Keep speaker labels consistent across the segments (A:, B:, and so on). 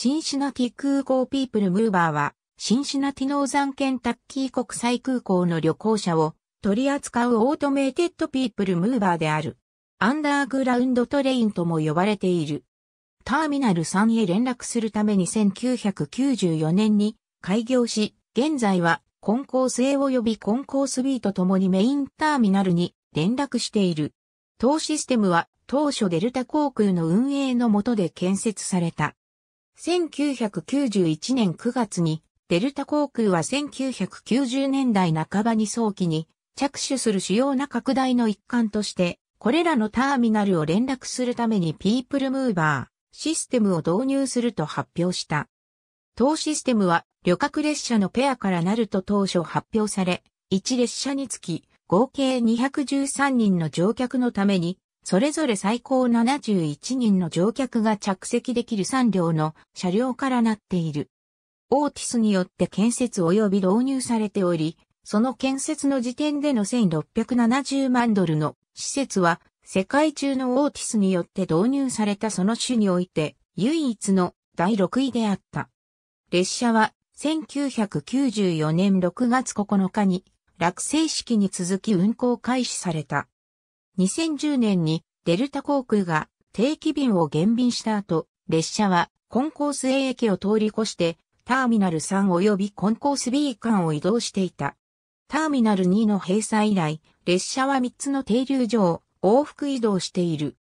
A: シンシナティ空港ピープルムーバーは、シンシナティノーザンケンタッキー国際空港の旅行者を取り扱うオートメイテッドピープルムーバーである。アンダーグラウンドトレインとも呼ばれている。ターミナル3へ連絡するために1994年に開業し、現在はコンコース A 及びコンコース B とともにメインターミナルに連絡している。当システムは当初デルタ航空の運営の下で建設された。1991年9月に、デルタ航空は1990年代半ばに早期に着手する主要な拡大の一環として、これらのターミナルを連絡するためにピープルムーバーシステムを導入すると発表した。当システムは旅客列車のペアからなると当初発表され、1列車につき合計213人の乗客のためにそれぞれ最高71人の乗客が着席できる3両の車両からなっている。オーティスによって建設及び導入されており、その建設の時点での1670万ドルの施設は、世界中のオーティスによって導入されたその種において、唯一の第6位であった。列車は、1994年6月9日に、落成式に続き運行開始された。2010年にデルタ航空が定期便を減便した後、列車はコンコース A 駅を通り越してターミナル3及びコンコース B 間を移動していた。ターミナル2の閉鎖以来、列車は3つの停留所を往復移動している。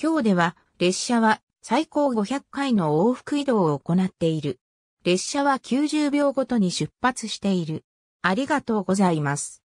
A: 今日では列車は最高500回の往復移動を行っている。列車は90秒ごとに出発している。ありがと
B: うございます。